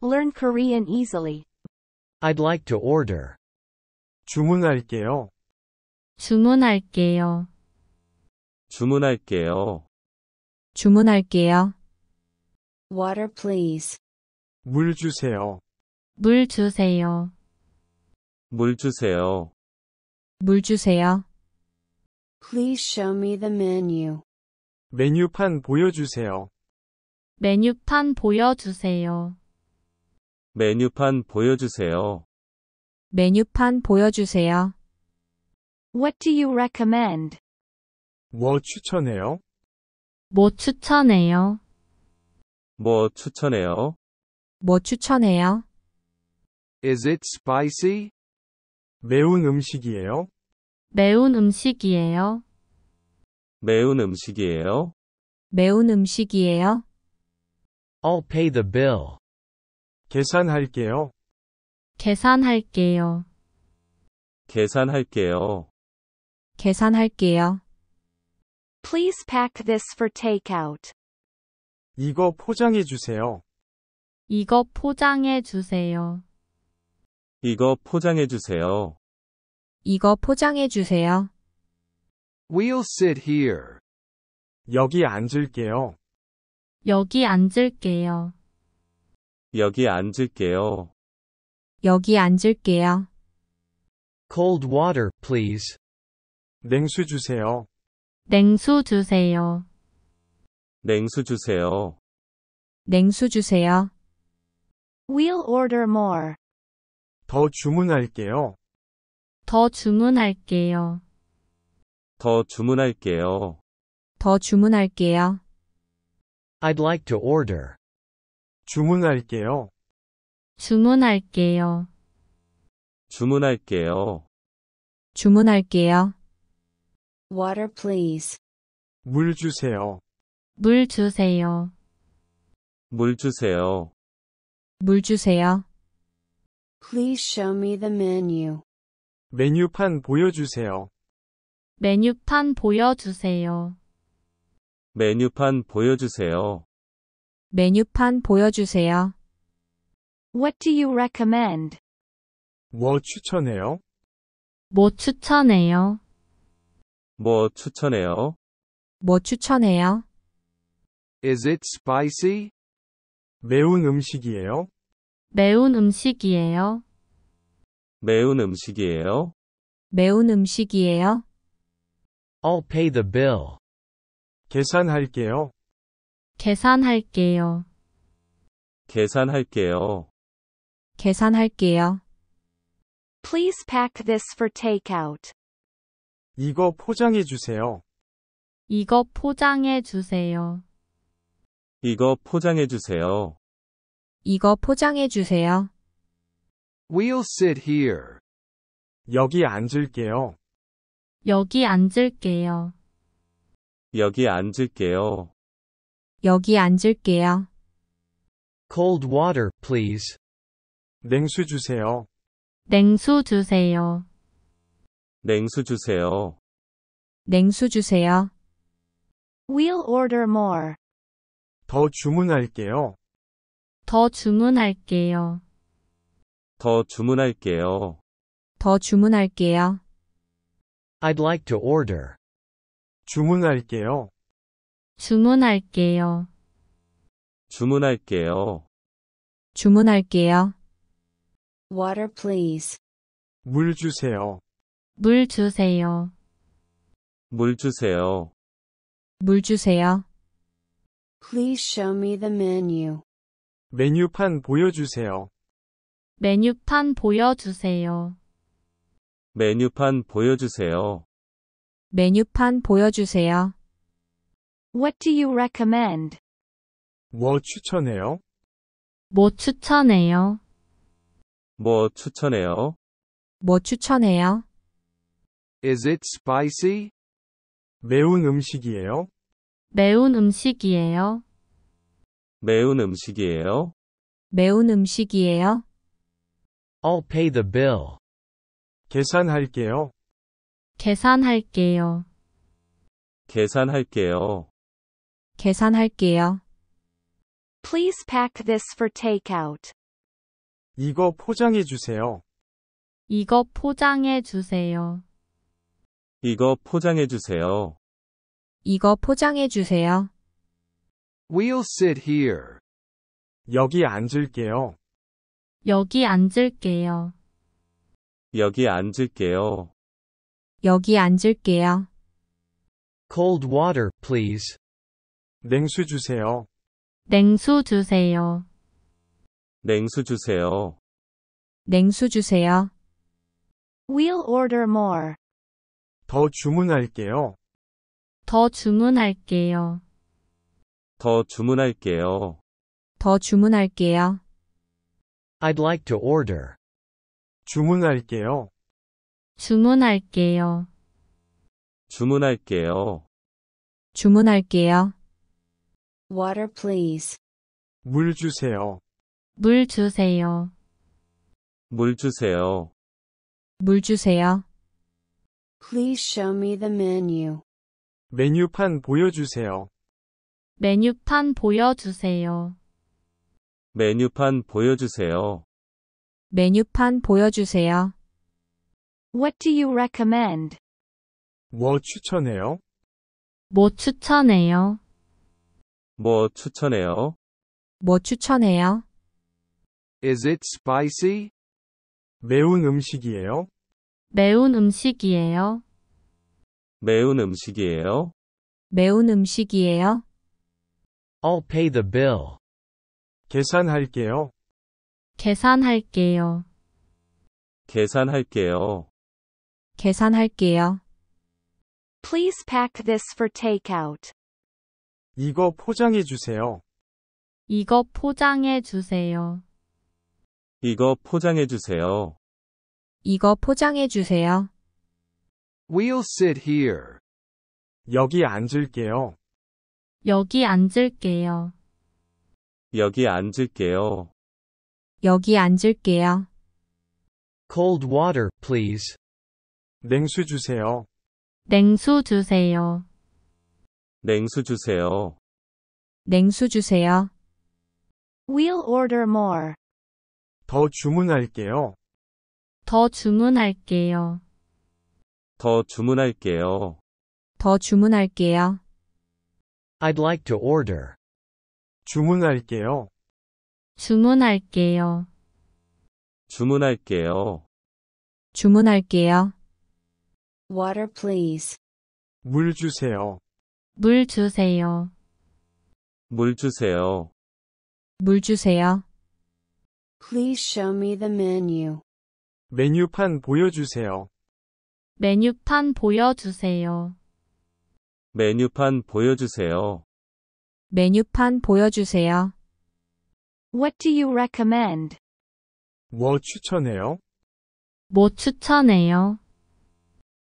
Learn Korean easily. I'd like to order. 주문할게요. 주문할게요. 주문할게요. 주문할게요. Water please. 물 주세요. 물 주세요. 물 주세요. 물 주세요. Please show me the menu. 메뉴판 보여주세요. 메뉴판 보여주세요. 메뉴판 보여주세요. 메뉴판 보여주세요. What do you recommend? 뭐 추천해요? 뭐 추천해요? 뭐 추천해요? 뭐 추천해요? Is it spicy? 매운 음식이에요? 매운 음식이에요. 매운 음식이에요? 매운 음식이에요. I'll pay the bill. 계산할게요. 계산할게요. 계산할게요. 계산할게요. Please pack this for takeout. 이거 포장해 주세요. 이거 포장해 주세요. 이거 포장해 주세요. 이거 포장해 주세요. We'll sit here. 여기 앉을게요. 여기 앉을게요. 여기 앉을게요. 여기 앉을게요. Cold water, please. 냉수 주세요. 냉수 주세요. 냉수 주세요. 냉수 주세요. We'll order more. 더 주문할게요. 더 주문할게요. 더 주문할게요. 더 주문할게요. I'd like to order. 주문할게요. 주문할게요. 주문할게요. 주문할게요. Water please. 물 주세요. 물 주세요. 물 주세요. 물 주세요. Please show me the menu. 메뉴판 보여주세요. 메뉴판 보여주세요. 메뉴판 보여주세요. 메뉴판 보여주세요. What do you recommend? 뭐 추천해요? 뭐 추천해요? 뭐 추천해요? 뭐 추천해요? Is it spicy? 매운 음식이에요? 매운 음식이에요? 매운 음식이에요? 매운 음식이에요? I'll pay the bill. 계산할게요. 계산할게요. 계산할게요. 계산할게요. Please pack this for takeout. 이거 포장해 주세요. 이거 포장해 주세요. 이거 포장해 주세요. 이거 포장해 주세요. We'll sit here. 여기 앉을게요. 여기 앉을게요. 여기 앉을게요. 여기 앉을게요. Cold water, please. 냉수 주세요. 냉수 주세요. 냉수 주세요. 냉수 주세요. We'll order more. 더 주문할게요. 더 주문할게요. 더 주문할게요. 더 주문할게요. I'd like to order. 주문할게요. 주문할게요. 주문할게요. 주문할게요. Water please. 물 주세요. 물 주세요. 물 주세요. 물 주세요. Please show me the menu. 메뉴판 보여주세요. 메뉴판 보여주세요. 메뉴판 보여주세요. 메뉴판 보여주세요. What do you recommend? 뭐 추천해요? 뭐 추천해요? 뭐 추천해요? 뭐 추천해요? Is it spicy? 매운 음식이에요? 매운 음식이에요? 매운 음식이에요? 매운 음식이에요? I'll pay the bill. 계산할게요. 계산할게요. 계산할게요. 계산할게요. Please pack this for takeout. 이거 포장해 주세요. 이거 포장해 주세요. 이거 포장해 주세요. 이거 포장해 주세요. We'll sit here. 여기 앉을게요. 여기 앉을게요. 여기 앉을게요. 여기 앉을게요. Cold water, please. 냉수 주세요. 냉수 주세요. 냉수 주세요. 냉수 주세요. We'll order more. 더 주문할게요. 더 주문할게요. 더 주문할게요. 더 주문할게요. I'd like to order. 주문할게요. 주문할게요. 주문할게요. 주문할게요. Water please. 물 주세요. 물 주세요. 물 주세요. 물 주세요. Please show me the menu. 메뉴판 보여주세요. 메뉴판 보여주세요. 메뉴판 보여주세요. 메뉴판 보여주세요. What do you recommend? 뭐 추천해요? 뭐 추천해요? 뭐 추천해요? 뭐 추천해요? Is it spicy? 매운 음식이에요? 매운 음식이에요? 매운 음식이에요? 매운 음식이에요? I'll pay the bill. 계산할게요. 계산할게요. 계산할게요. 계산할게요. Please pack this for takeout. 이거 포장해 주세요. 이거 포장해 주세요. 이거 포장해 주세요. 이거 포장해 주세요. We'll sit here. 여기 앉을게요. 여기 앉을게요. 여기 앉을게요. 여기 앉을게요. Cold water, please. 냉수 주세요. 냉수 주세요. 냉수 주세요. 냉수 주세요. We'll order more. 더 주문할게요. 더 주문할게요. 더 주문할게요. 더 주문할게요. I'd like to order. 주문할게요. 주문할게요. 주문할게요. 주문할게요. Water please. 물 주세요. 물 주세요. 물 주세요. 물 주세요. Please show me the menu. 메뉴판 보여주세요. 메뉴판 보여주세요. 메뉴판 보여주세요. 메뉴판 보여주세요. What do you recommend? 뭐 추천해요? 뭐 추천해요?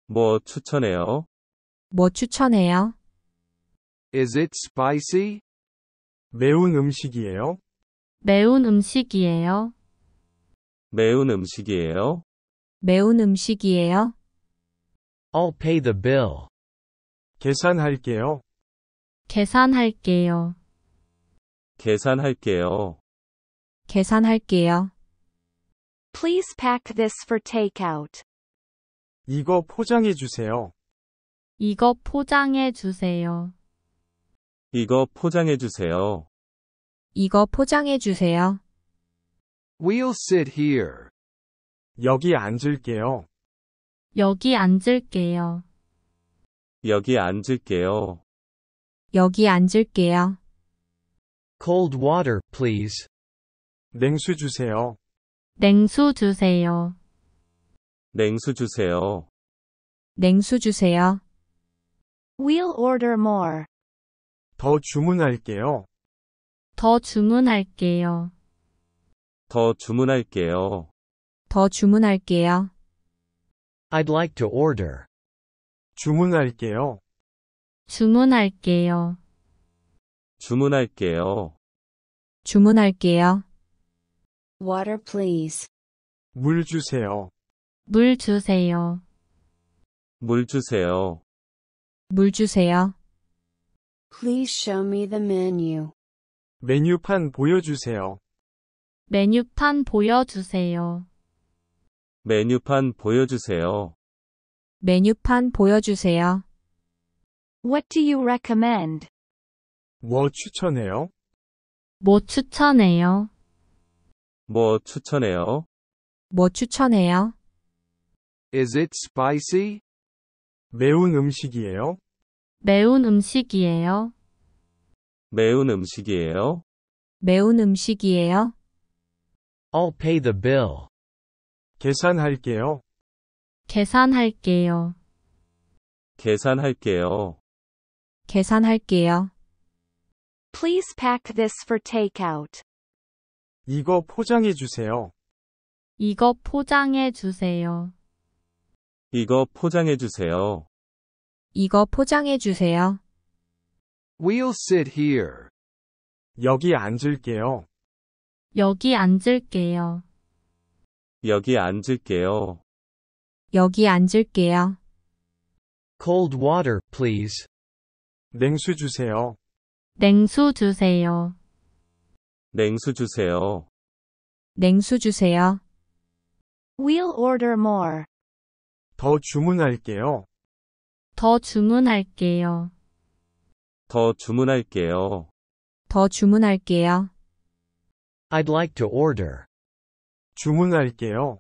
뭐 추천해요? 뭐 추천해요? Is it spicy? 매운 음식이에요? 매운 음식이에요. 매운 음식이에요? 매운 음식이에요. I'll pay the bill. 계산할게요. 계산할게요. 계산할게요. 계산할게요. Please pack this for takeout. 이거 포장해 주세요. 이거 포장해 주세요. 이거 포장해 주세요. 이거 포장해 주세요. We'll sit here. 여기 앉을게요. 여기 앉을게요. 여기 앉을게요. 여기 앉을게요. Cold water, please. 냉수 주세요. 냉수 주세요. 냉수 주세요. 냉수 주세요. We'll order more. 더 주문할게요. 더 주문할게요. 더 주문할게요. 더 주문할게요. I'd like to order. 주문할게요. 주문할게요. 주문할게요. 주문할게요. Water please. 물 주세요. 물 주세요. 물 주세요. 물 주세요. Please show me the menu. 메뉴판 보여주세요. 메뉴판 보여주세요. 메뉴판 보여주세요. 메뉴판 보여주세요. What do you recommend? 뭐 추천해요? 뭐 추천해요? 뭐 추천해요? 뭐 추천해요? Is it spicy? 매운 음식이에요? 매운 음식이에요. 매운 음식이에요. 매운 음식이에요. I'll pay the bill. 계산할게요. 계산할게요. 계산할게요. 계산할게요. Please pack this for takeout. 이거 포장해 주세요. 이거 포장해 주세요. 이거 포장해 주세요. 이거 포장해 주세요. We'll sit here. 여기 앉을게요. 여기 앉을게요. 여기 앉을게요. 여기 앉을게요. Cold water, please. 냉수 주세요. 냉수 주세요. 냉수 주세요. 냉수 주세요. We'll order more. 더 주문할게요. 더 주문할게요. 더 주문할게요. 더 주문할게요. I'd like to order. 주문할게요.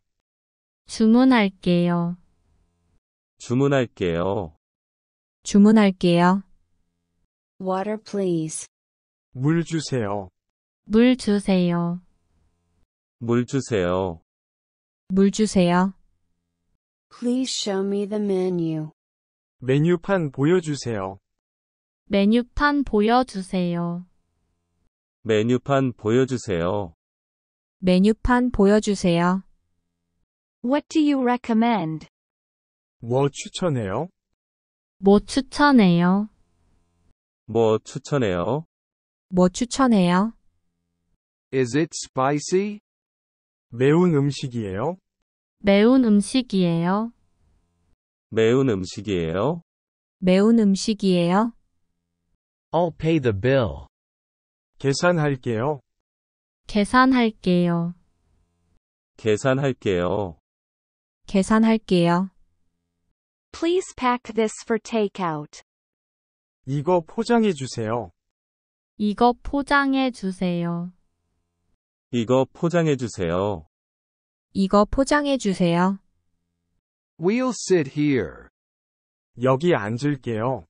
주문할게요. 주문할게요. 주문할게요. Water please. 물 주세요. 물 주세요. 물 주세요. 물 주세요. Please show me the menu. 메뉴판 보여주세요. 메뉴판 보여주세요. 메뉴판 보여주세요. 메뉴판 보여주세요. What do you recommend? 뭐 추천해요? 뭐 추천해요? 뭐 추천해요? 뭐 추천해요? Is it spicy? 매운 음식이에요? 매운 음식이에요. 매운 음식이에요? 매운 음식이에요? I'll pay the bill. 계산할게요. 계산할게요. 계산할게요. 계산할게요. Please pack this for takeout. 이거 포장해 주세요. 이거 포장해 주세요. 이거 포장해 주세요. 이거 포장해 주세요. We'll sit here. 여기 앉을게요.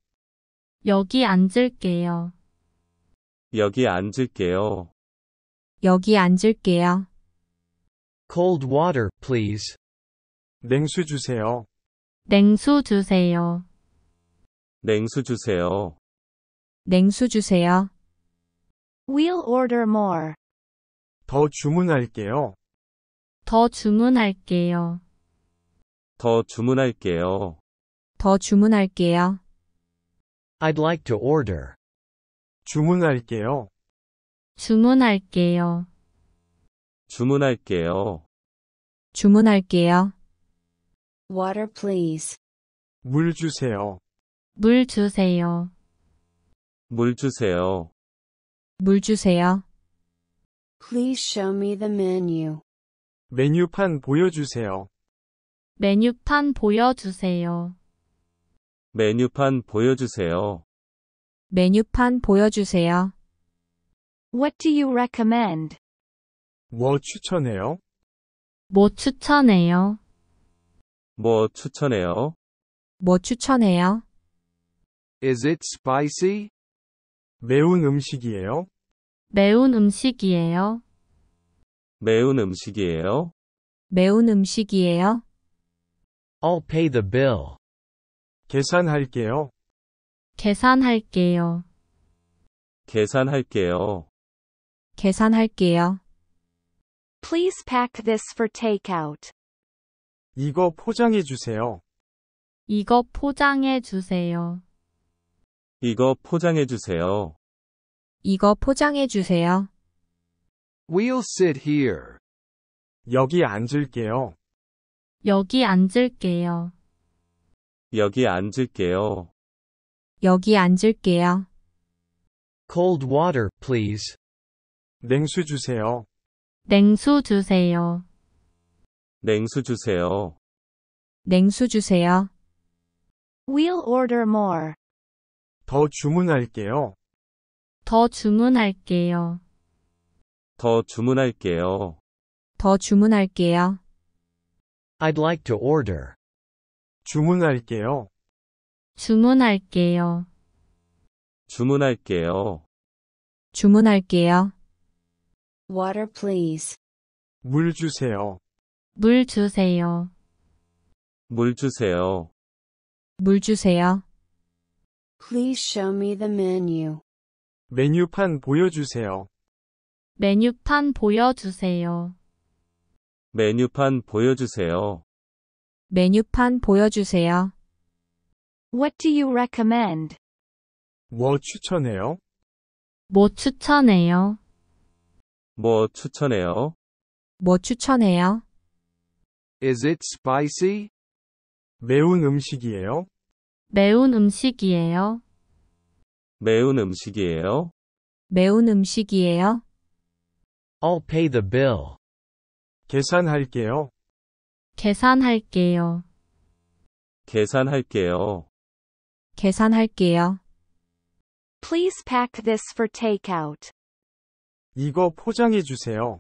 여기 앉을게요. 여기 앉을게요. 여기 앉을게요. Cold water, please. 냉수 주세요. 냉수 주세요. 냉수 주세요. 냉수 주세요. We'll order more. 더 주문할게요. 더 주문할게요. 더 주문할게요. 더 주문할게요. I'd like to order. 주문할게요. 주문할게요. 주문할게요. 주문할게요. Water please. 물 주세요. 물 주세요. 물 주세요. 물 주세요. Please show me the menu. 메뉴판 보여주세요. 메뉴판 보여주세요. 메뉴판 보여주세요. 메뉴판 보여주세요. What do you recommend? 뭐 추천해요? 뭐 추천해요? 뭐 추천해요? 뭐 추천해요? Is it spicy? 매운 음식이에요? 매운 음식이에요. 매운 음식이에요? 매운 음식이에요? I'll pay the bill. 계산할게요. 계산할게요. 계산할게요. 계산할게요. Please pack this for takeout. 이거 포장해 주세요. 이거 포장해 주세요. 이거 포장해 주세요. 이거 포장해 주세요. We'll sit here. 여기 앉을게요. 여기 앉을게요. 여기 앉을게요. 여기 앉을게요. Cold water, please. 냉수 주세요. 냉수 주세요. 냉수 주세요. 냉수 주세요. We'll order more. 더 주문할게요. 더 주문할게요. 더 주문할게요. 더 주문할게요. I'd like to order. 주문할게요. 주문할게요. 주문할게요. 주문할게요. Water please. 물 주세요. 물 주세요. 물 주세요. 물 주세요. Please show me the menu. 메뉴판 보여주세요. 메뉴판 보여주세요. 메뉴판 보여주세요. 메뉴판 보여주세요. What do you recommend? 뭐 추천해요? 뭐 추천해요? 뭐 추천해요? 뭐 추천해요? Is it spicy? 매운 음식이에요? 매운 음식이에요. 매운 음식이에요? 매운 음식이에요? I'll pay the bill. 계산할게요. 계산할게요. 계산할게요. 계산할게요. Please pack this for takeout. 이거 포장해 주세요.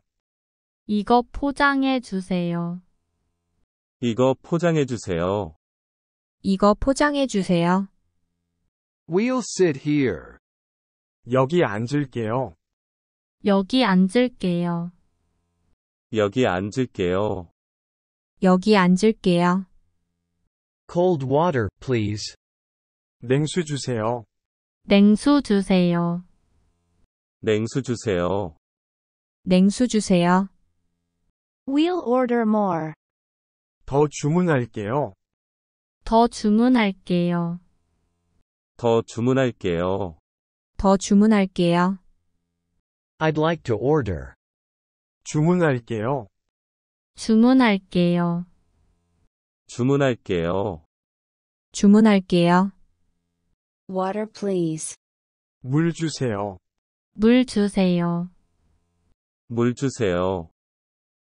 이거 포장해 주세요. 이거 포장해 주세요. 이거 포장해 주세요. We'll sit here. 여기 앉을게요. 여기 앉을게요. 여기 앉을게요. 여기 앉을게요. Cold water, please. 냉수 주세요. 냉수 주세요. 냉수 주세요. 냉수 주세요. We'll order more. 더 주문할게요. 더 주문할게요. 더 주문할게요. 더 주문할게요. I'd like to order. 주문할게요. 주문할게요. 주문할게요. 주문할게요. Water please. 물 주세요. 물 주세요. 물 주세요.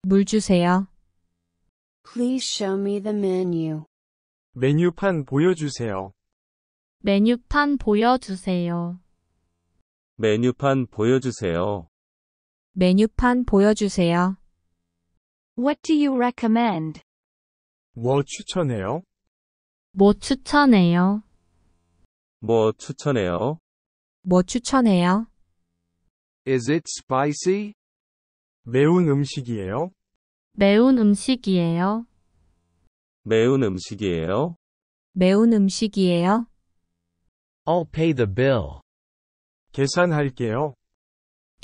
물 주세요. Please show me the menu. 메뉴판 보여주세요. 메뉴판 보여주세요. 메뉴판 보여주세요. 메뉴판 보여주세요. What do you recommend? 뭐 추천해요? 뭐 추천해요? 뭐 추천해요? 뭐 추천해요? Is it spicy? 매운 음식이에요? 매운 음식이에요? 매운 음식이에요? 매운 음식이에요? I'll pay the bill. 계산할게요.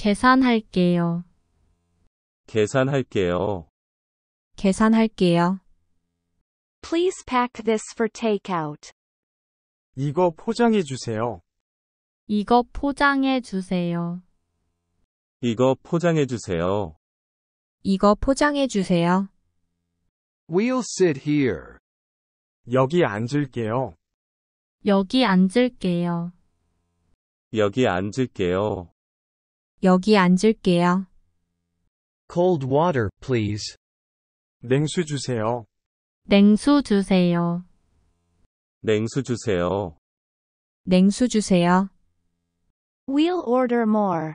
계산할게요. 계산할게요. 계산할게요. Please pack this for takeout. 이거 포장해 주세요. 이거 포장해 주세요. 이거 포장해 주세요. 이거 포장해 주세요. We'll sit here. 여기 앉을게요. 여기 앉을게요. 여기 앉을게요. 여기 앉을게요. Cold water, please. 냉수 주세요. 냉수 주세요. 냉수 주세요. 냉수 주세요. We'll order more.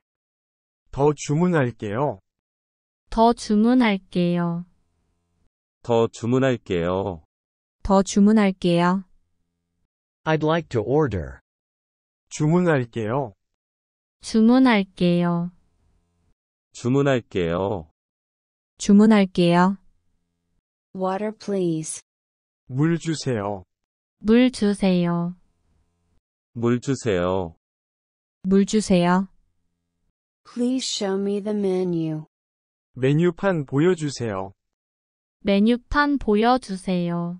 더 주문할게요. 더 주문할게요. 더 주문할게요. 더 주문할게요. I'd like to order. 주문할게요. 주문할게요. 주문할게요. 주문할게요. Water please. 물 주세요. 물 주세요. 물 주세요. 물 주세요. Please show me the menu. 메뉴판 보여주세요. 메뉴판 보여주세요.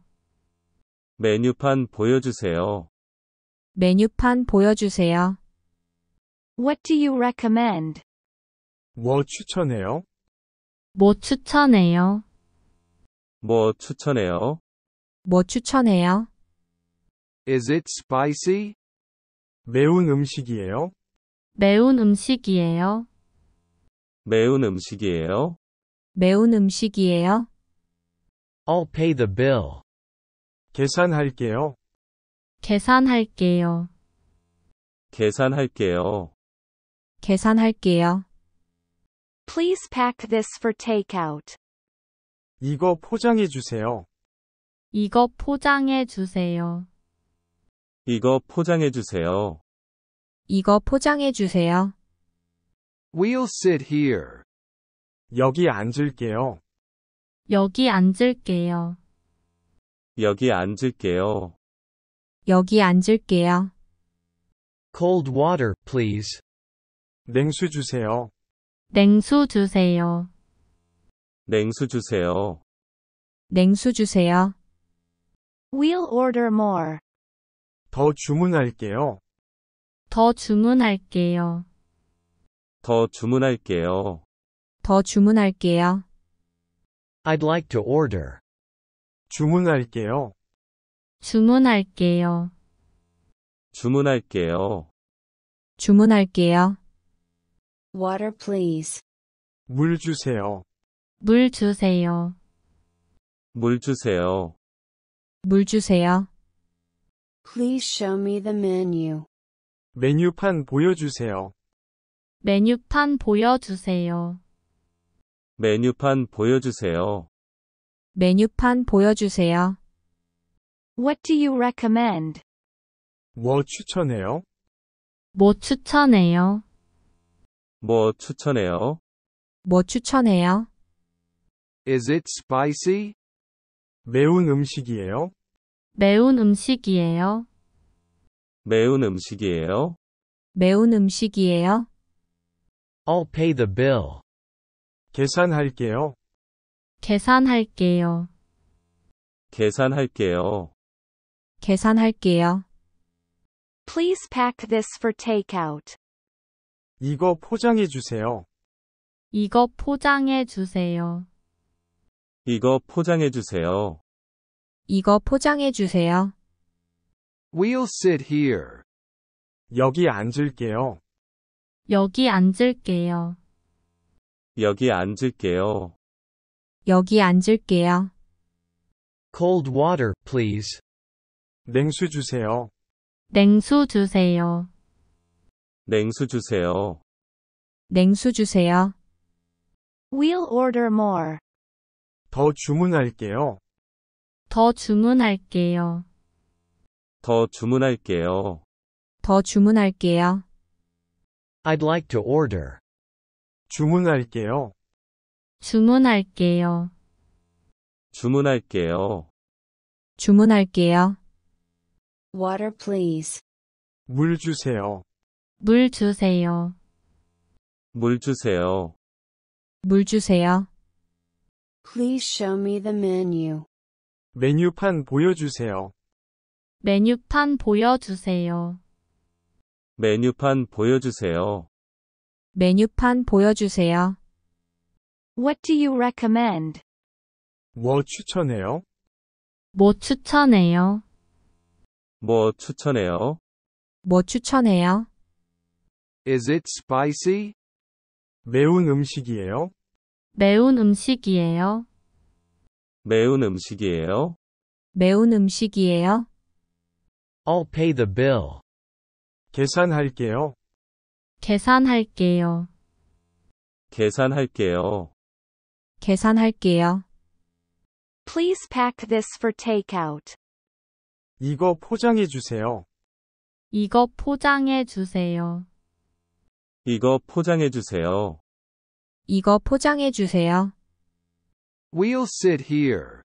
메뉴판 보여주세요. 메뉴판 보여주세요. What do you recommend? 뭐 추천해요? 뭐 추천해요? 뭐 추천해요? 뭐 추천해요? Is it spicy? 매운 음식이에요? 매운 음식이에요? 매운 음식이에요? 매운 음식이에요? I'll pay the bill. 계산할게요. 계산할게요. 계산할게요. 계산할게요. Please pack this for takeout. 이거 포장해 주세요. 이거 포장해 주세요. 이거 포장해 주세요. 이거 포장해 주세요. We'll sit here. 여기 앉을게요. 여기 앉을게요. 여기 앉을게요. 여기 앉을게요. Cold water, please. 냉수 주세요. 냉수 주세요. 냉수 주세요. 냉수 주세요. We'll order more. 더 주문할게요. 더 주문할게요. 더 주문할게요. 더 주문할게요. I'd like to order. 주문할게요. 주문할게요. 주문할게요. 주문할게요. Water please. 물 주세요. 물 주세요. 물 주세요. 물 주세요. Please show me the menu. 메뉴판 보여주세요. 메뉴판 보여주세요. 메뉴판 보여주세요. 메뉴판 보여주세요. What do you recommend? 뭐 추천해요? 뭐 추천해요? 뭐 추천해요? 뭐 추천해요? Is it spicy? 매운 음식이에요? 매운 음식이에요? 매운 음식이에요? 매운 음식이에요? I'll pay the bill. 계산할게요. 계산할게요. 계산할게요. 계산할게요. Please pack this for takeout. 이거 포장해 주세요. 이거 포장해 주세요. 이거 포장해 주세요. 이거 포장해 주세요. We'll sit here. 여기 앉을게요. 여기 앉을게요. 여기 앉을게요. 여기 앉을게요. Cold water, please. 냉수 주세요. 냉수 주세요. 냉수 주세요. 냉수 주세요. We'll order more. 더 주문할게요. 더 주문할게요. 더 주문할게요. 더 주문할게요. I'd like to order. 주문할게요. 주문할게요. 주문할게요. 주문할게요. Water please. 물 주세요. 물 주세요. 물 주세요. 물 주세요. Please show me the menu. 메뉴판 보여주세요. 메뉴판 보여주세요. 메뉴판 보여주세요. 메뉴판 보여주세요. What do you recommend? 뭐 추천해요? 뭐 추천해요? 뭐 추천해요? 뭐 추천해요? Is it spicy? 매운 음식이에요? 매운 음식이에요. 매운 음식이에요? 매운 음식이에요. I'll pay the bill. 계산할게요. 계산할게요. 계산할게요. 계산할게요. Please pack this for takeout. 이거 포장해 주세요. 이거 포장해 주세요. 이거 포장해 주세요. 이거 포장해 주세요. We'll sit here.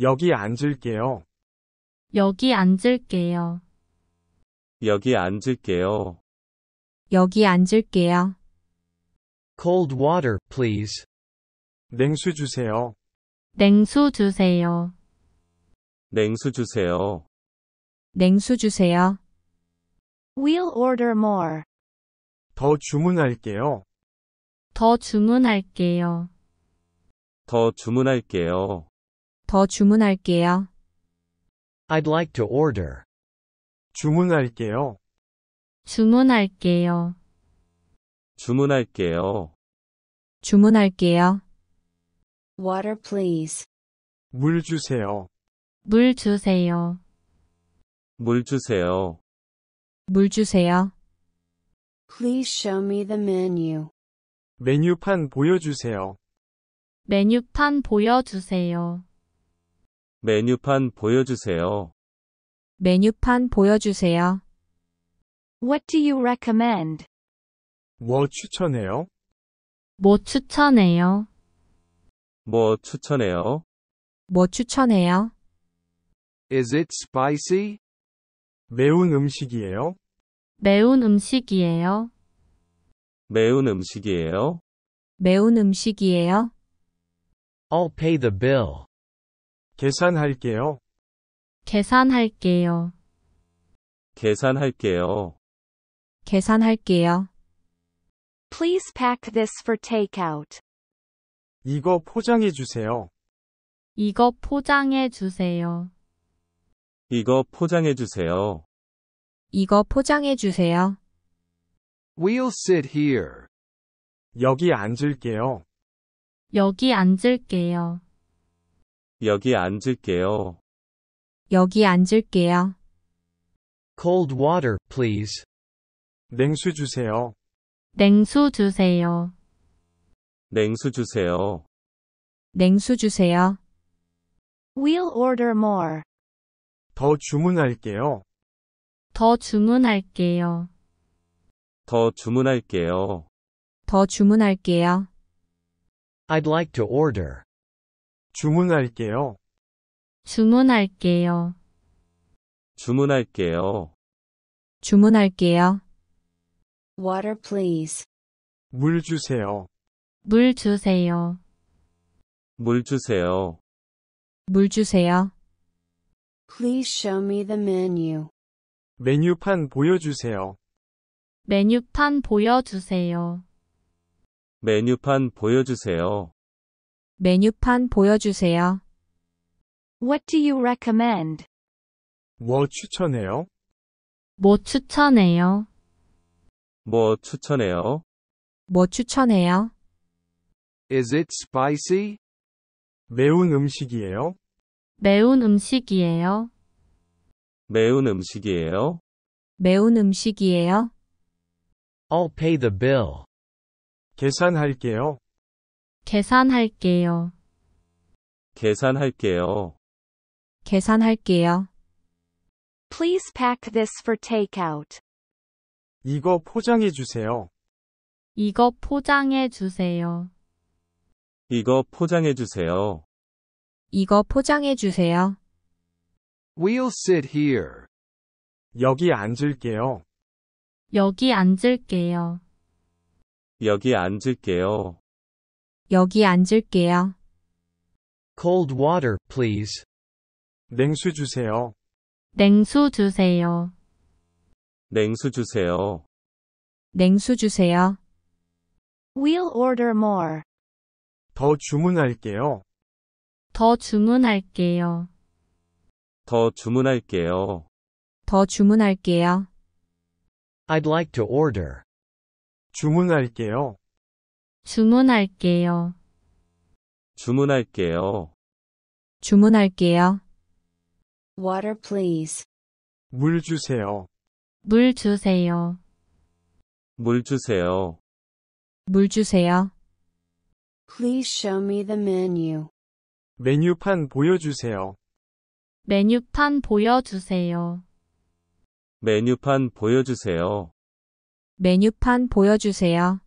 여기 앉을게요. 여기 앉을게요. 여기 앉을게요. 여기 앉을게요. Cold water, please. 냉수 주세요. 냉수 주세요. 냉수 주세요. 냉수 주세요. We'll order more. 더 주문할게요. 더 주문할게요. 더 주문할게요. 더 주문할게요. I'd like to order. 주문할게요. 주문할게요. 주문할게요. 주문할게요. Water please. 물 주세요. 물 주세요. 물 주세요. 물 주세요. Please show me the menu. 메뉴판 보여주세요. 메뉴판 보여주세요. 메뉴판 보여주세요. 메뉴판 보여주세요. What do you recommend? 뭐 추천해요? 뭐 추천해요? 뭐 추천해요? 뭐 추천해요? Is it spicy? 매운 음식이에요? 매운 음식이에요. 매운 음식이에요. 매운 음식이에요. I'll pay the bill. 계산할게요. 계산할게요. 계산할게요. 계산할게요. Please pack this for takeout. 이거 포장해 주세요. 이거 포장해 주세요. 이거 포장해 주세요. 이거 포장해 주세요. We'll sit here. 여기 앉을게요. 여기 앉을게요. 여기 앉을게요. 여기 앉을게요. Cold water, please. 냉수 주세요. 냉수 주세요. 냉수 주세요. 냉수 주세요. We'll order more. 더 주문할게요. 더 주문할게요. 더 주문할게요. 더 주문할게요. I'd like to order. 주문할게요. 주문할게요. 주문할게요. 주문할게요. Water please. 물 주세요. 물 주세요. 물 주세요. 물 주세요. Please show me the menu. 메뉴판 보여주세요. 메뉴판 보여주세요. 메뉴판 보여주세요. 메뉴판 보여주세요. What do you recommend? 뭐 추천해요? 뭐 추천해요? 뭐 추천해요? 뭐 추천해요? Is it spicy? 매운 음식이에요? 매운 음식이에요. 매운 음식이에요? 매운 음식이에요? I'll pay the bill. 계산할게요. 계산할게요. 계산할게요. 계산할게요. Please pack this for takeout. 이거 포장해 주세요. 이거 포장해 주세요. 이거 포장해 주세요. 이거 포장해 주세요. We'll sit here. 여기 앉을게요. 여기 앉을게요. 여기 앉을게요. 여기 앉을게요. Cold water, please. 냉수 주세요. 냉수 주세요. 냉수 주세요. 냉수 주세요. We'll order more. 더 주문할게요. 더 주문할게요. 더 주문할게요. 더 주문할게요. I'd like to order. 주문할게요. 주문할게요. 주문할게요. 주문할게요. Water please. 물 주세요. 물 주세요. 물 주세요. 물 주세요. Please show me the menu. 메뉴판 보여주세요. 메뉴판 보여주세요. 메뉴판 보여주세요. 메뉴판 보여주세요.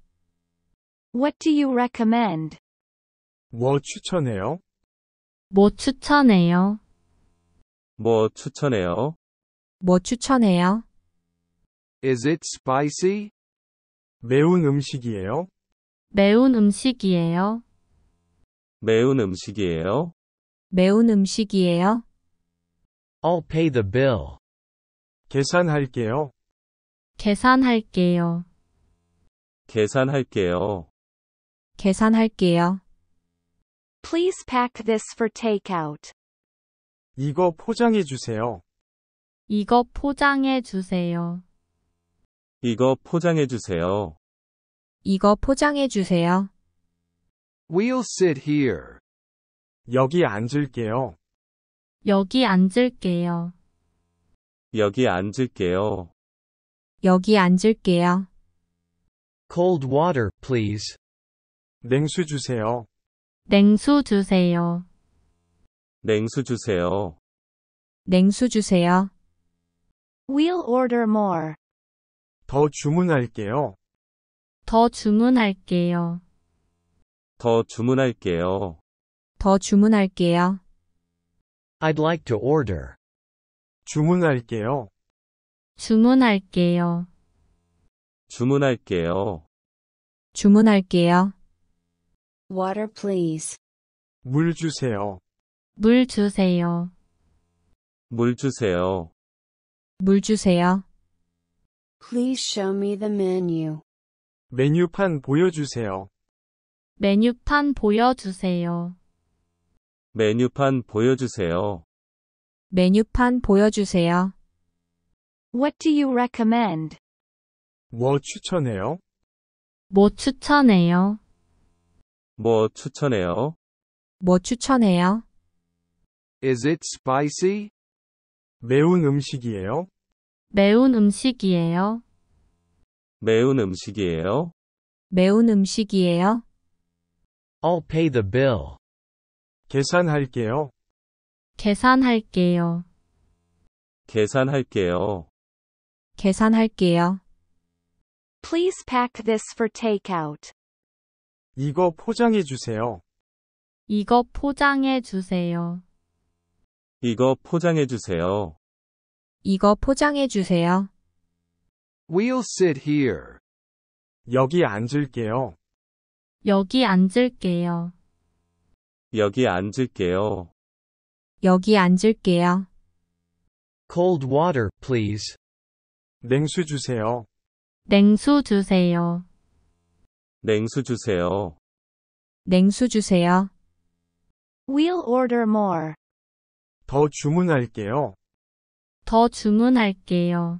What do you recommend? 뭐 추천해요? 뭐 추천해요? 뭐 추천해요? 뭐 추천해요? Is it spicy? 매운 음식이에요? 매운 음식이에요. 매운 음식이에요? 매운 음식이에요? I'll pay the bill. 계산할게요. 계산할게요. 계산할게요. 계산할게요. Please pack this for takeout. 이거 포장해 주세요. 이거 포장해 주세요. 이거 포장해 주세요. 이거 포장해 주세요. We'll sit here. 여기 앉을게요. 여기 앉을게요. 여기 앉을게요. 여기 앉을게요. Cold water, please. 냉수 주세요. 냉수 주세요. 냉수 주세요. 냉수 주세요. We'll order more. 더 주문할게요. 더 주문할게요. 더 주문할게요. 더 주문할게요. I'd like to order. 주문할게요. 주문할게요. 주문할게요. 주문할게요. Water please. 물 주세요. 물 주세요. 물 주세요. 물 주세요. Please show me the menu. 메뉴판 보여주세요. 메뉴판 보여주세요. 메뉴판 보여주세요. 메뉴판 보여주세요. What do you recommend? 뭐 추천해요? 뭐 추천해요? 뭐 추천해요? 뭐 추천해요? Is it spicy? 매운 음식이에요? 매운 음식이에요? 매운 음식이에요? 매운 음식이에요? I'll pay the bill. 계산할게요. 계산할게요. 계산할게요. 계산할게요. Please pack this for takeout. 이거 포장해 주세요. 이거 포장해 주세요. 이거 포장해 주세요. 이거 포장해 주세요. We'll sit here. 여기 앉을게요. 여기 앉을게요. 여기 앉을게요. 여기 앉을게요. Cold water, please. 냉수 주세요. 냉수 주세요. 냉수 주세요. 냉수 주세요. We'll order more. 더 주문할게요. 더 주문할게요.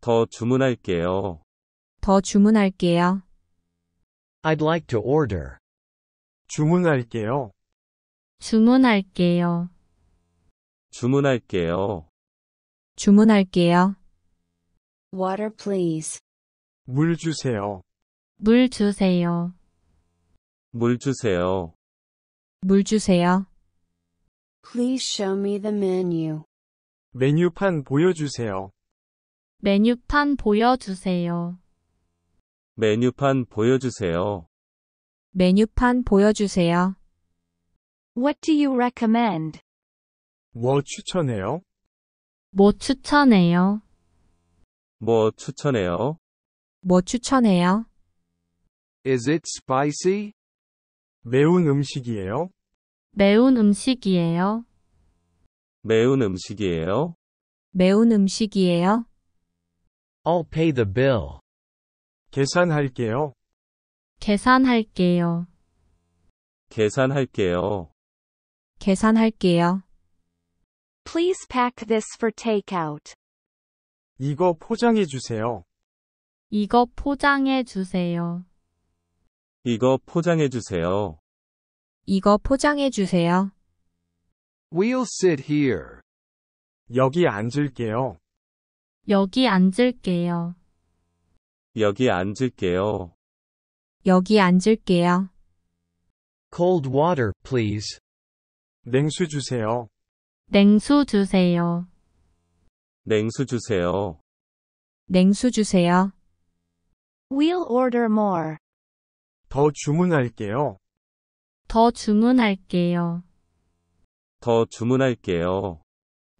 더 주문할게요. 더 주문할게요. I'd like to order. 주문할게요. 주문할게요. 주문할게요. 주문할게요. Water please. 물 주세요. 물 주세요. 물 주세요. 물 주세요. Please show me the menu. 메뉴판 보여주세요. 메뉴판 보여주세요. 메뉴판 보여주세요. 메뉴판 보여주세요. What do you recommend? 뭐 추천해요? 뭐 추천해요? 뭐 추천해요? 뭐 추천해요? Is it spicy? 매운 음식이에요? 매운 음식이에요? 매운 음식이에요? 매운 음식이에요? I'll pay the bill. 계산할게요. 계산할게요. 계산할게요. 계산할게요. Please pack this for takeout. 이거 포장해 주세요. 이거 포장해 주세요. 이거 포장해 주세요. 이거 포장해 주세요. We'll sit here. 여기 앉을게요. 여기 앉을게요. 여기 앉을게요. 여기 앉을게요. Cold water, please. 냉수 주세요. 냉수 주세요. 냉수 주세요. 냉수 주세요. We'll order more. 더 주문할게요. 더 주문할게요. 더 주문할게요.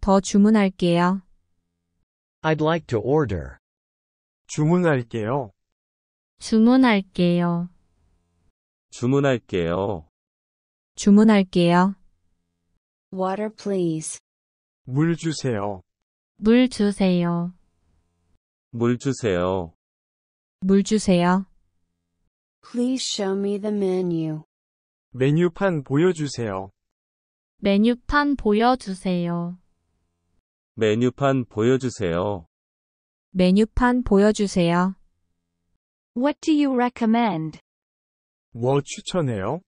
더 주문할게요. I'd like to order. 주문할게요. 주문할게요. 주문할게요. 주문할게요. Water please. 물 주세요. 물 주세요. 물 주세요. 물 주세요. Please show me the menu. 메뉴판 보여주세요. 메뉴판 보여주세요. 메뉴판 보여주세요. 메뉴판 보여주세요. What do you recommend? 뭐 추천해요?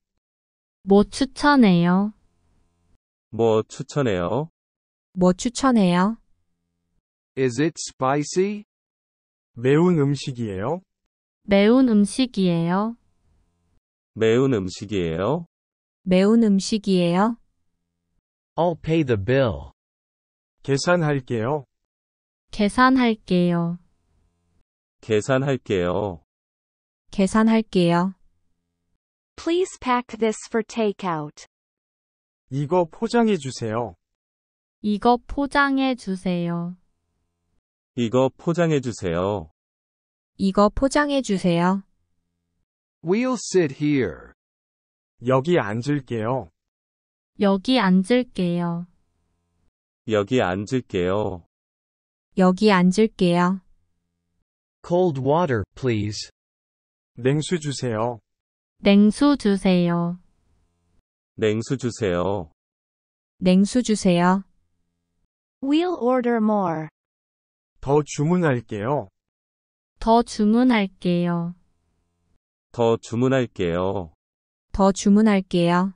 뭐 추천해요? 뭐 추천해요? 뭐 추천해요? Is it spicy? 매운 음식이에요? 매운 음식이에요? 매운 음식이에요? 매운 음식이에요? I'll pay the bill. 계산할게요. 계산할게요. 계산할게요. 계산할게요. Please pack this for takeout. 이거 포장해 주세요. 이거 포장해 주세요. 이거 포장해 주세요. 이거 포장해 주세요. We'll sit here. 여기 앉을게요. 여기 앉을게요. 여기 앉을게요. 여기 앉을게요. Cold water, please. 냉수 주세요. 냉수 주세요. 냉수 주세요. 냉수 주세요. We'll order more. 더 주문할게요. 더 주문할게요. 더 주문할게요. 더 주문할게요.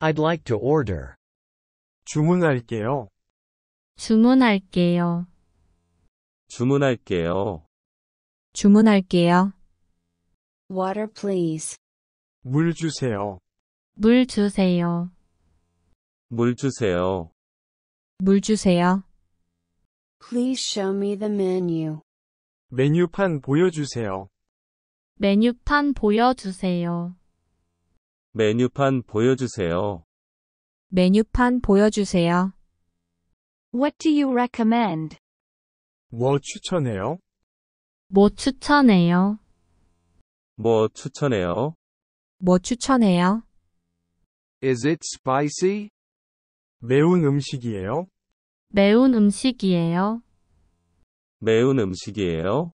I'd like to order. 주문할게요. 주문할게요. 주문할게요. 주문할게요. Water please. 물 주세요. 물 주세요. 물 주세요. 물 주세요. Please show me the menu. 메뉴판 보여주세요. 메뉴판 보여주세요. 메뉴판 보여주세요. 메뉴판 보여주세요. What do you recommend? 뭐 추천해요? 뭐 추천해요? 뭐 추천해요? 뭐 추천해요? Is it spicy? 매운 음식이에요? 매운 음식이에요? 매운 음식이에요?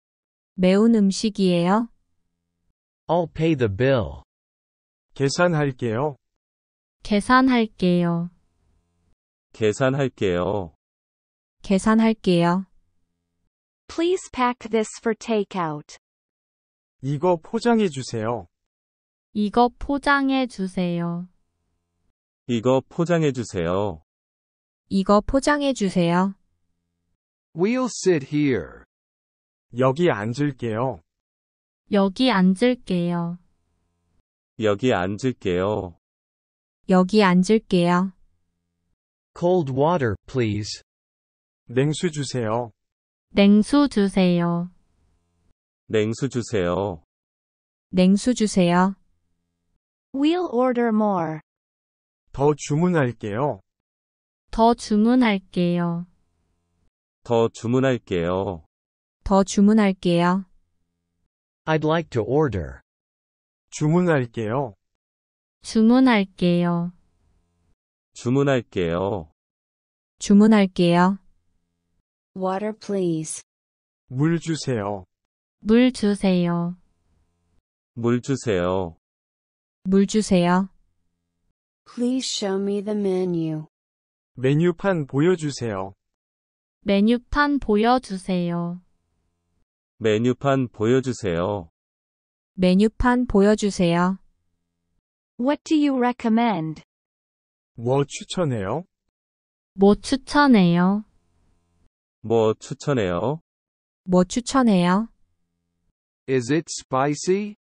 매운 음식이에요? I'll pay the bill. 계산할게요. 계산할게요. 계산할게요. 계산할게요. Please pack this for takeout. 이거 포장해 주세요. 이거 포장해 주세요. 이거 포장해 주세요. 이거 포장해 주세요. We'll sit here. 여기 앉을게요. 여기 앉을게요. 여기 앉을게요. 여기 앉을게요. Cold water, please. 냉수 주세요. 냉수 주세요. 냉수 주세요. 냉수 주세요. We'll order more. 더 주문할게요. 더 주문할게요. 더 주문할게요. 더 주문할게요. I'd like to order. 주문할게요. 주문할게요. 주문할게요. 주문할게요. Water please. 물 주세요. 물 주세요. 물 주세요. 물 주세요. Please show me the menu. 메뉴판 보여주세요. 메뉴판 보여주세요. 메뉴판 보여주세요. 메뉴판 보여주세요. What do you recommend? 뭐 추천해요? 뭐 추천해요? 뭐 추천해요? 뭐 추천해요? Is it spicy?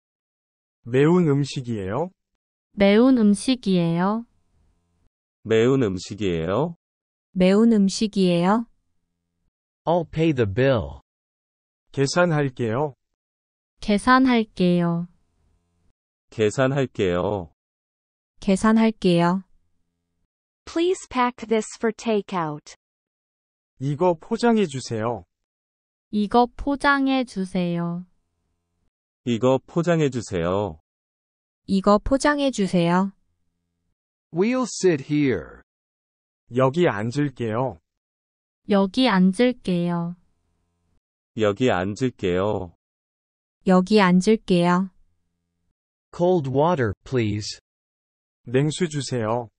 매운 음식이에요? 매운 음식이에요. 매운 음식이에요? 매운 음식이에요. I'll pay the bill. 계산할게요. 계산할게요. 계산할게요. 계산할게요. Please pack this for takeout. 이거 포장해 주세요. 이거 포장해 주세요. 이거 포장해주세요. 이거 포장해주세요. We'll sit here. 여기 앉을게요. 여기 앉을게요. 여기 앉을게요. 여기 앉을게요. Cold water, please. 냉수 주세요.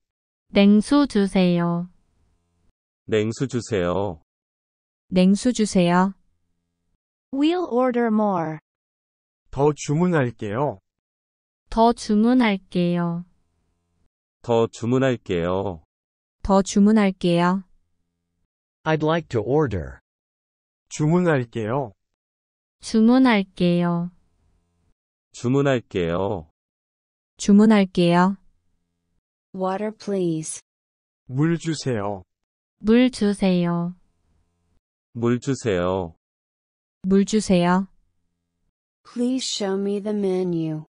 냉수 주세요. 냉수 주세요. 냉수 주세요. We'll order more. 더 주문할게요. 더 주문할게요. 더 주문할게요. 더 주문할게요. I'd like to order. 주문할게요. 주문할게요. 주문할게요. 주문할게요. Water please. 물 주세요. 물 주세요. 물 주세요. 물 주세요. Please show me the menu.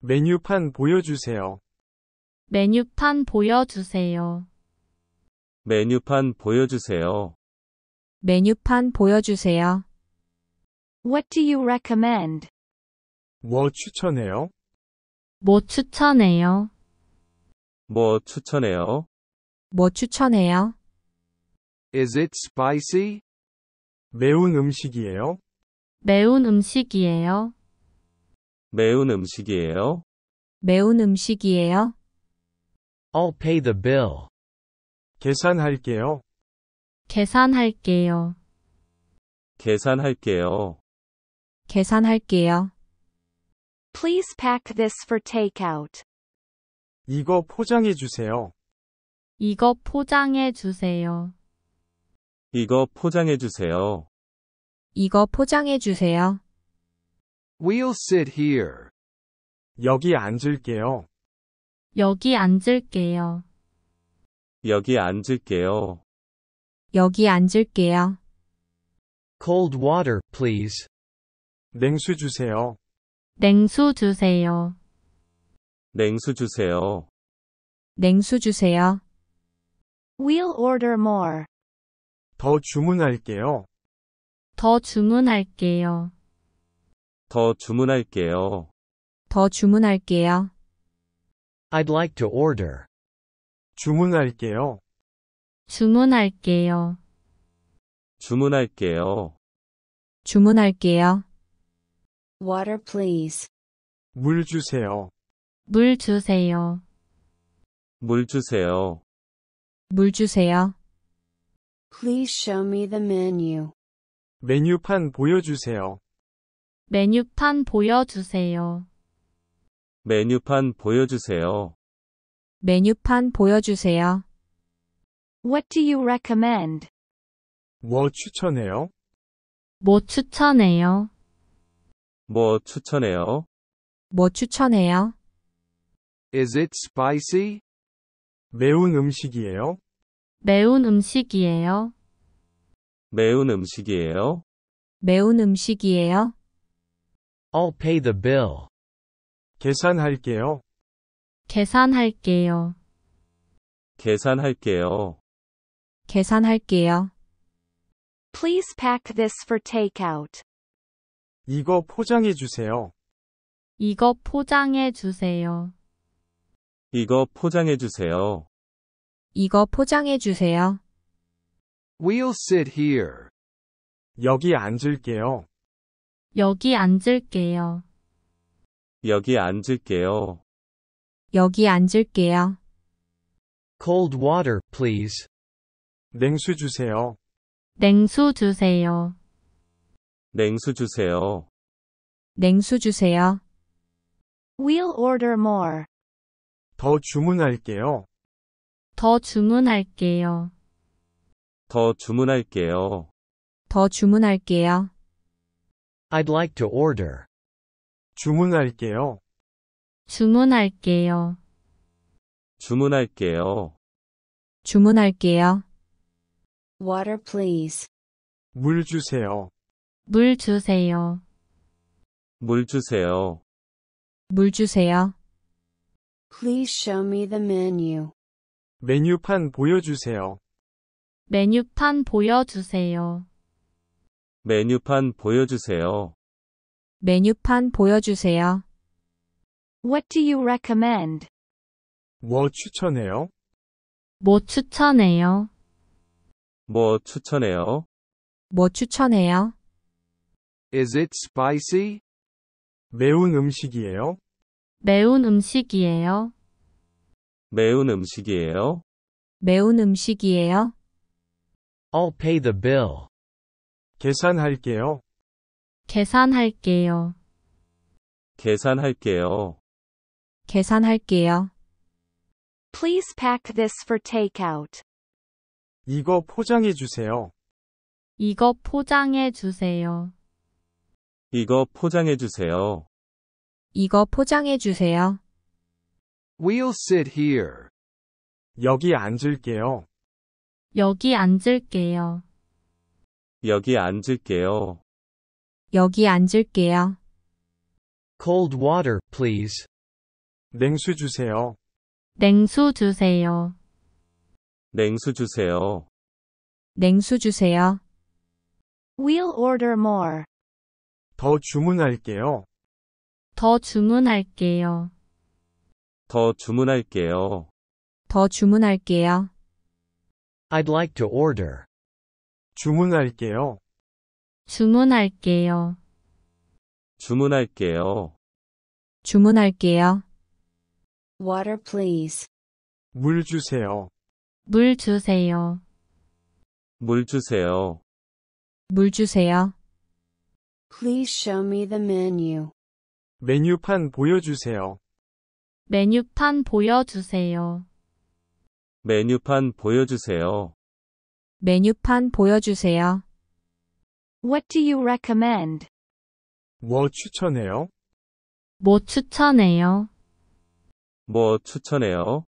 메뉴판 보여주세요. 메뉴판 보여주세요. 메뉴판 보여주세요. 메뉴판 보여주세요. What do you recommend? 뭐 추천해요? 뭐 추천해요? 뭐 추천해요? 뭐 추천해요? Is it spicy? 매운 음식이에요? 매운 음식이에요. 매운 음식이에요. 매운 음식이에요. I'll pay the bill. 계산할게요. 계산할게요. 계산할게요. 계산할게요. Please pack this for takeout. 이거 포장해 주세요. 이거 포장해 주세요. 이거 포장해 주세요. 이거 포장해 주세요. We'll sit here. 여기 앉을게요. 여기 앉을게요. 여기 앉을게요. 여기 앉을게요. Cold water, please. 냉수 주세요. 냉수 주세요. 냉수 주세요. 냉수 주세요. We'll order more. 더 주문할게요. 더 주문할게요. 더 주문할게요. 더 주문할게요. I'd like to order. 주문할게요. 주문할게요. 주문할게요. 주문할게요. Water please. 물 주세요. 물 주세요. 물 주세요. 물 주세요. Please show me the menu. 메뉴판 보여주세요. 메뉴판 보여주세요. 메뉴판 보여주세요. 메뉴판 보여주세요. What do you recommend? 뭐 추천해요? 뭐 추천해요? 뭐 추천해요? 뭐 추천해요? Is it spicy? 매운 음식이에요? 매운 음식이에요. 매운 음식이에요? 매운 음식이에요? I'll pay the bill. 계산할게요. 계산할게요. 계산할게요. 계산할게요. Please pack this for takeout. 이거 포장해 주세요. 이거 포장해 주세요. 이거 포장해 주세요. 이거 포장해 주세요. We'll sit here. 여기 앉을게요. 여기 앉을게요. 여기 앉을게요. 여기 앉을게요. Cold water, please. 냉수 주세요. 냉수 주세요. 냉수 주세요. 냉수 주세요. We'll order more. 더 주문할게요. 더 주문할게요. 더 주문할게요. 더 주문할게요. I'd like to order. 주문할게요. 주문할게요. 주문할게요. 주문할게요. Water please. 물 주세요. 물 주세요. 물 주세요. 물 주세요. Please show me the menu. 메뉴판 보여주세요. 메뉴판 보여주세요. 메뉴판 보여주세요. 메뉴판 보여주세요. What do you recommend? 뭐 추천해요? 뭐 추천해요? 뭐 추천해요? 뭐 추천해요? Is it spicy? 매운 음식이에요? 매운 음식이에요. 매운 음식이에요? 매운 음식이에요? I'll pay the bill. 계산할게요. 계산할게요. 계산할게요. 계산할게요. Please pack this for takeout. 이거 포장해 주세요. 이거 포장해 주세요. 이거 포장해 주세요. 이거 포장해 주세요. We'll sit here. 여기 앉을게요. 여기 앉을게요. 여기 앉을게요. 여기 앉을게요. Cold water, please. 냉수 주세요. 냉수 주세요. 냉수 주세요. 냉수 주세요. We'll order more. 더 주문할게요. 더 주문할게요. 더 주문할게요. 더 주문할게요. I'd like to order. 주문할게요. 주문할게요. 주문할게요. 주문할게요. Water please. 물 주세요. 물 주세요. 물 주세요. 물 주세요. Please show me the menu. 메뉴판 보여주세요. 메뉴판 보여주세요. 메뉴판 보여주세요. 메뉴판 보여주세요. What do you recommend? 뭐 추천해요? 뭐 추천해요? 뭐 추천해요?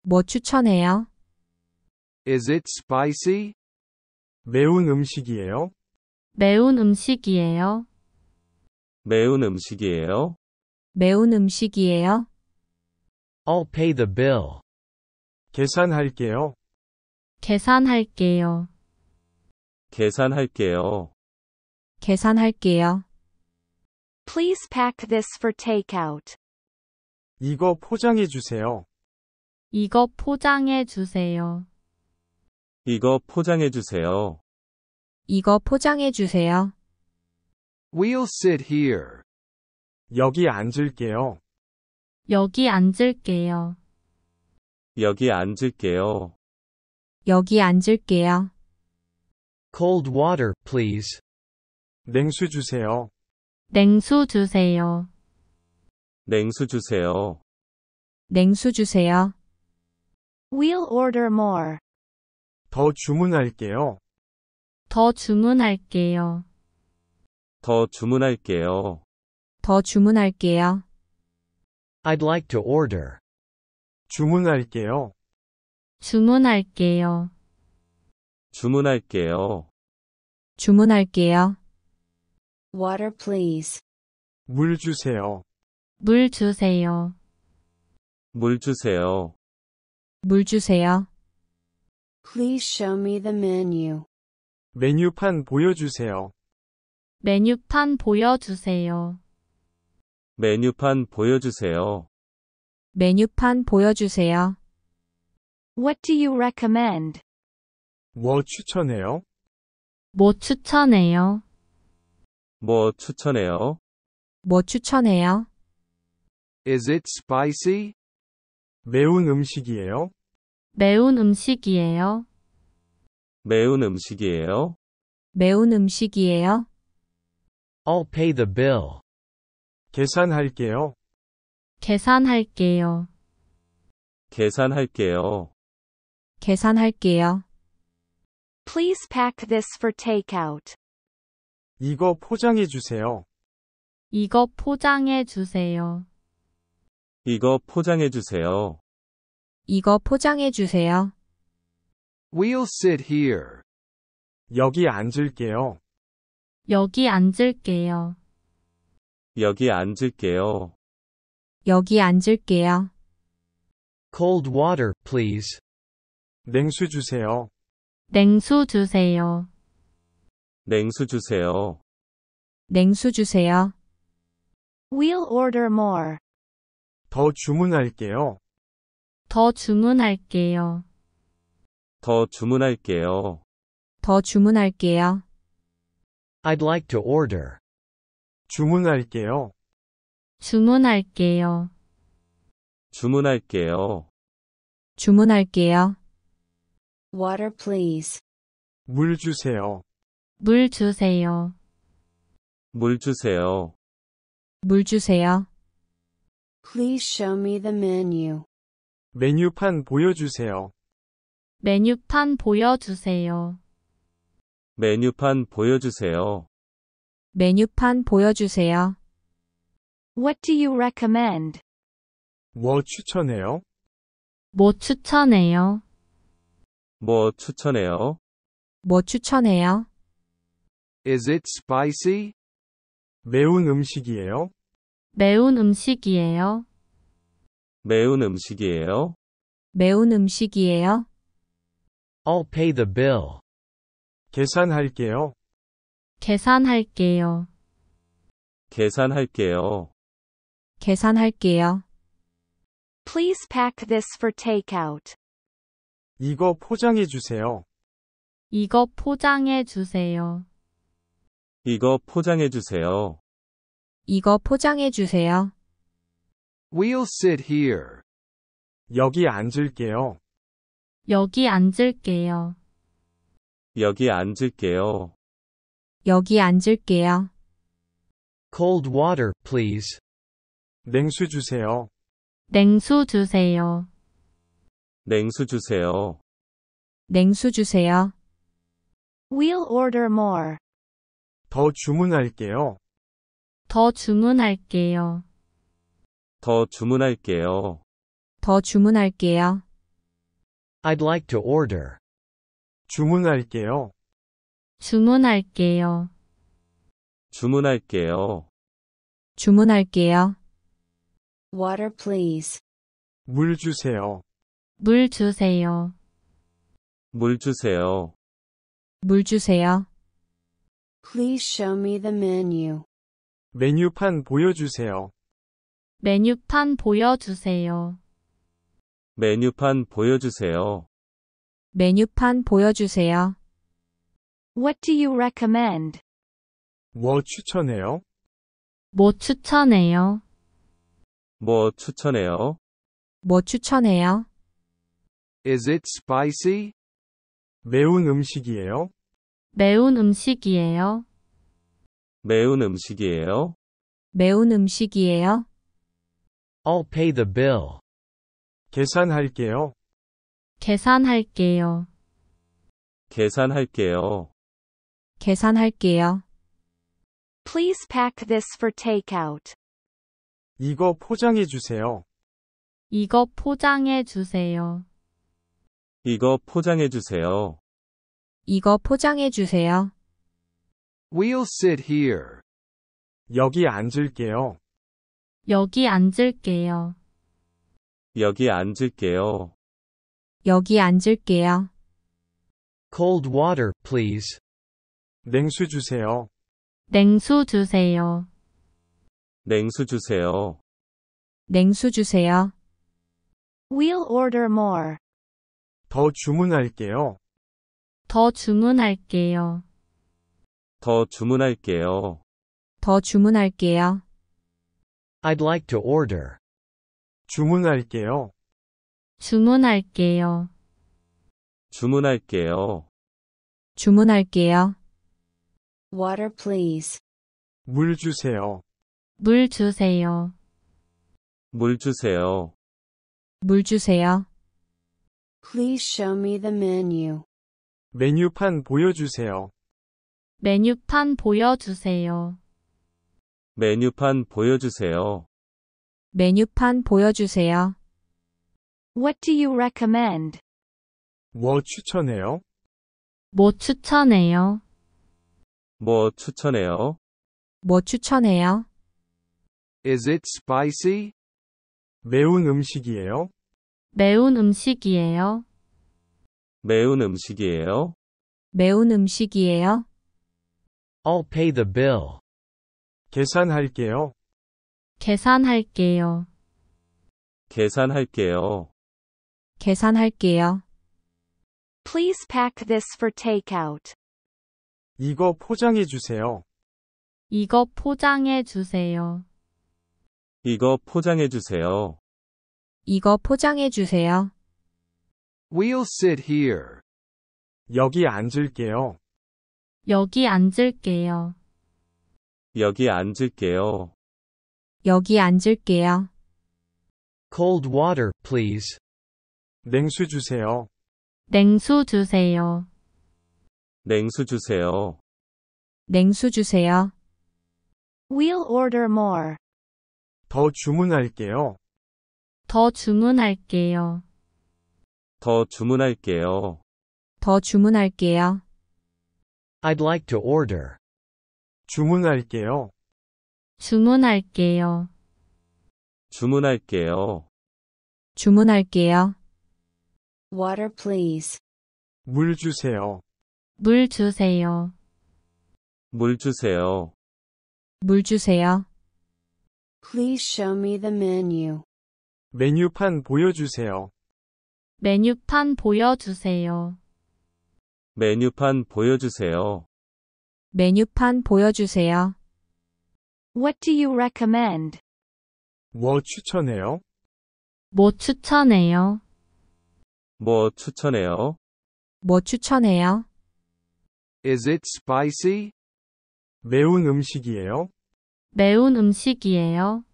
뭐 추천해요? Is it spicy? 매운 음식이에요? 매운 음식이에요? 매운 음식이에요? 매운 음식이에요? I'll pay the bill. 계산할게요. 계산할게요. 계산할게요. 계산할게요. Please pack this for takeout. 이거 포장해 주세요. 이거 포장해 주세요. 이거 포장해 주세요. 이거 포장해 주세요. We'll sit here. 여기 앉을게요. 여기 앉을게요. 여기 앉을게요. 여기 앉을게요. Cold water, please. 냉수 주세요. 냉수 주세요. 냉수 주세요. 냉수 주세요. We'll order more. 더 주문할게요. 더 주문할게요. 더 주문할게요. 더 주문할게요. I'd like to order. 주문할게요. 주문할게요. 주문할게요. 주문할게요. Water please. 물 주세요. 물 주세요. 물 주세요. 물 주세요. Please show me the menu. 메뉴판 보여주세요. 메뉴판 보여주세요. 메뉴판 보여주세요. 메뉴판 보여주세요. What do you recommend? 뭐 추천해요? 뭐 추천해요? 뭐 추천해요? 뭐 추천해요? Is it spicy? 매운 음식이에요? 매운 음식이에요. 매운 음식이에요? 매운 음식이에요. I'll pay the bill. 계산할게요. 계산할게요. 계산할게요. 계산할게요. Please pack this for takeout. 이거 포장해 주세요. 이거 포장해 주세요. 이거 포장해 주세요. 이거 포장해 주세요. We'll sit here. 여기 앉을게요. 여기 앉을게요. 여기 앉을게요. 여기 앉을게요. Cold water, please. 냉수 주세요. 냉수 주세요. 냉수 주세요. 냉수 주세요. We'll order more. 더 주문할게요. 더 주문할게요. 더 주문할게요. 더 주문할게요. I'd like to order. 주문할게요. 주문할게요. 주문할게요. 주문할게요. Water please. 물 주세요. 물 주세요. 물 주세요. 물 주세요. Please show me the menu. 메뉴판 보여주세요. 메뉴판 보여주세요. 메뉴판 보여주세요. 메뉴판 보여주세요. What do you recommend? 뭐 추천해요? 뭐 추천해요? 뭐 추천해요? 뭐 추천해요? Is it spicy? 매운 음식이에요? 매운 음식이에요? 매운 음식이에요? 매운 음식이에요? I'll pay the bill. 계산할게요. 계산할게요. 계산할게요. 계산할게요. Please pack this for takeout. 이거 포장해 주세요. 이거 포장해 주세요. 이거 포장해 주세요. 이거 포장해 주세요. We'll sit here. 여기 앉을게요. 여기 앉을게요. 여기 앉을게요. 여기 앉을게요. Cold water, please. 냉수 주세요. 냉수 주세요. 냉수 주세요. 냉수 주세요. We'll order more. 더 주문할게요. 더 주문할게요. 더 주문할게요. 더 주문할게요. I'd like to order. 주문할게요. 주문할게요. 주문할게요. 주문할게요. Water please. 물 주세요. 물 주세요. 물 주세요. 물 주세요. Please show me the menu. 메뉴판 보여주세요. 메뉴판 보여주세요. 메뉴판 보여주세요. 메뉴판 보여주세요. What do you recommend? 뭐 추천해요? 뭐 추천해요? 뭐 추천해요? 뭐 추천해요? Is it spicy? 매운 음식이에요? 매운 음식이에요? 매운 음식이에요? 매운 음식이에요? I'll pay the bill. 계산할게요. 계산할게요. 계산할게요. 계산할게요. Please pack this for takeout. 이거 포장해 주세요. 이거 포장해 주세요. 이거 포장해 주세요. 이거 포장해 주세요. We'll sit here. 여기 앉을게요. 여기 앉을게요. 여기 앉을게요. 여기 앉을게요. Cold water, please. 냉수 주세요. 냉수 주세요. 냉수 주세요. 냉수 주세요. We'll order more. 더 주문할게요. 더 주문할게요. 더 주문할게요. 더 주문할게요. I'd like to order. 주문할게요. 주문할게요. 주문할게요. 주문할게요. Water please. 물 주세요. 물 주세요. 물 주세요. 물 주세요. Please show me the menu. 메뉴판 보여주세요. 메뉴판 보여주세요. 메뉴판 보여주세요. 메뉴판 보여주세요. What do you recommend? 뭐 추천해요? 뭐 추천해요? 뭐 추천해요? 뭐 추천해요? Is it spicy? 매운 음식이에요? 매운 음식이에요. 매운 음식이에요? 매운 음식이에요. I'll pay the bill. 계산할게요. 계산할게요. 계산할게요. 계산할게요. Please pack this for takeout. 이거 포장해 주세요. 이거 포장해 주세요. 이거 포장해 주세요. 이거 포장해 주세요. We'll sit here. 여기 앉을게요. 여기 앉을게요. 여기 앉을게요. 여기 앉을게요. Cold water, please. 냉수 주세요. 냉수 주세요. 냉수 주세요. 냉수 주세요. We'll order more. 더 주문할게요. 더 주문할게요. 더 주문할게요. 더 주문할게요. I'd like to order. 주문할게요. 주문할게요. 주문할게요. 주문할게요. Water please. 물 주세요. 물 주세요. 물 주세요. 물 주세요. Please show me the menu. 메뉴판 보여주세요. 메뉴판 보여주세요. 메뉴판 보여주세요. 메뉴판 보여주세요. What do you recommend? 뭐 추천해요? 뭐 추천해요? 뭐 추천해요? 뭐 추천해요? Is it spicy? 매운 음식이에요? 매운 음식이에요.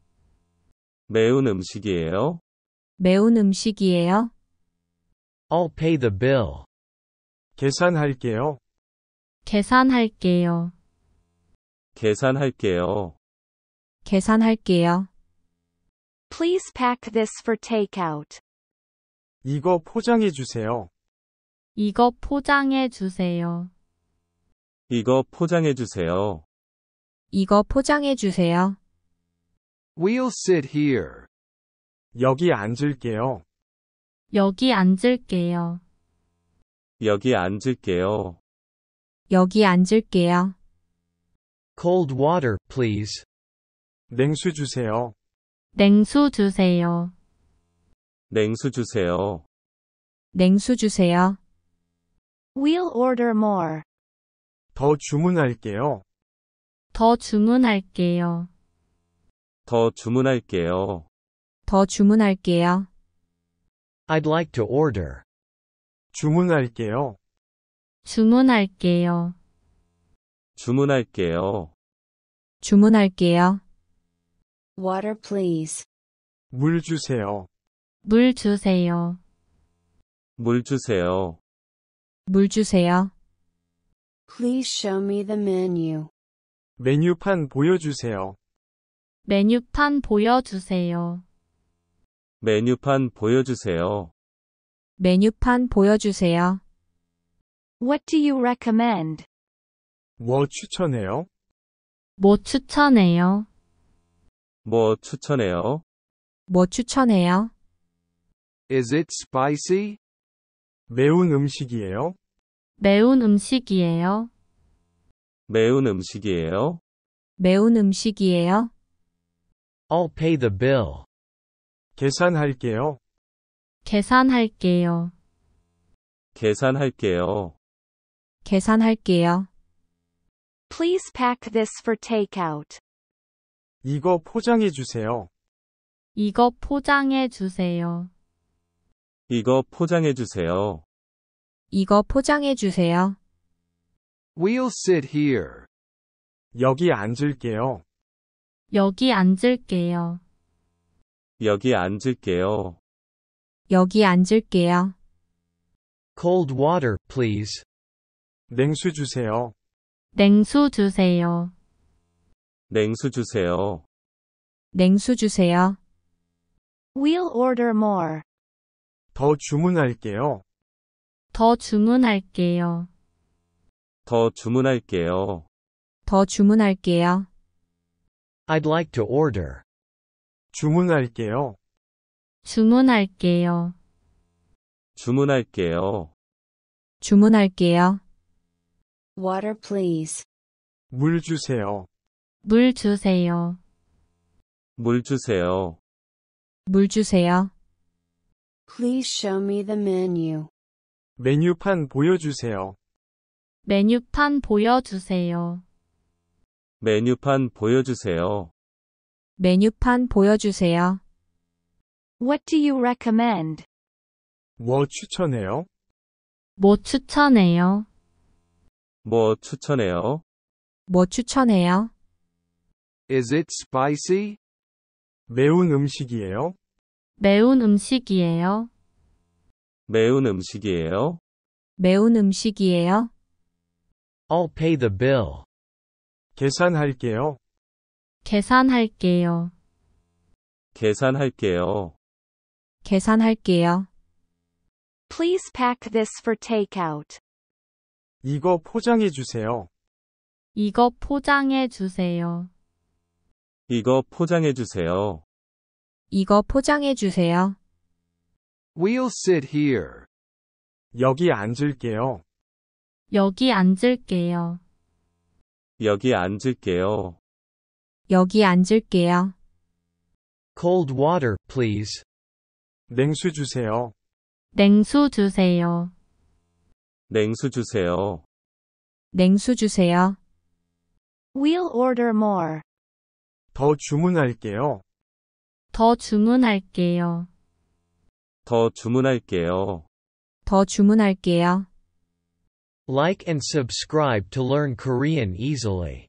매운 음식이에요. 매운 음식이에요. I'll pay the bill. 계산할게요. 계산할게요. 계산할게요. 계산할게요. Please pack this for takeout. 이거 포장해 주세요. 이거 포장해 주세요. 이거 포장해 주세요. 이거 포장해 주세요. We'll sit here. 여기 앉을게요. 여기 앉을게요. 여기 앉을게요. 여기 앉을게요. Cold water, please. 냉수 주세요. 냉수 주세요. 냉수 주세요. 냉수 주세요. We'll order more. 더 주문할게요. 더 주문할게요. 더 주문할게요. 더 주문할게요. I'd like to order. 주문할게요. 주문할게요. 주문할게요. 주문할게요. Water please. 물 주세요. 물 주세요. 물 주세요. 물 주세요. Please show me the menu. 메뉴판 보여주세요. 메뉴판 보여주세요. 메뉴판 보여주세요. 메뉴판 보여주세요. What do you recommend? 뭐 추천해요? 뭐 추천해요? 뭐 추천해요? 뭐 추천해요? Is it spicy? 매운 음식이에요? 매운 음식이에요. 매운 음식이에요? 매운 음식이에요? I'll pay the bill. 계산할게요. 계산할게요. 계산할게요. 계산할게요. Please pack this for takeout. 이거 포장해 주세요. 이거 포장해 주세요. 이거 포장해 주세요. 이거 포장해 주세요. We'll sit here. 여기 앉을게요. 여기 앉을게요. 여기 앉을게요. 여기 앉을게요. Cold water, please. 냉수 주세요. 냉수 주세요. 냉수 주세요. 냉수 주세요. We'll order more. 더 주문할게요. 더 주문할게요. 더 주문할게요. 더 주문할게요. I'd like to order. 주문할게요. 주문할게요. 주문할게요. 주문할게요. Water please. 물 주세요. 물 주세요. 물 주세요. 물 주세요. Please show me the menu. 메뉴판 보여주세요. 메뉴판 보여주세요. 메뉴판 보여주세요. 메뉴판 보여주세요. What do you recommend? 뭐 추천해요? 뭐 추천해요? 뭐 추천해요? 뭐 추천해요? Is it spicy? 매운 음식이에요? 매운 음식이에요. 매운 음식이에요? 매운 음식이에요? I'll pay the bill. 계산할게요. 계산할게요. 계산할게요. 계산할게요. Please pack this for takeout. 이거 포장해 주세요. 이거 포장해 주세요. 이거 포장해 주세요. 이거 포장해 주세요. We'll sit here. 여기 앉을게요. 여기 앉을게요. 여기 앉을게요. 여기 앉을게요. Cold water, please. 냉수 주세요. 냉수 주세요. 냉수 주세요. 냉수 주세요. We'll order more. 더 주문할게요. 더 주문할게요. 더 주문할게요. 더 주문할게요. Like and subscribe to learn Korean easily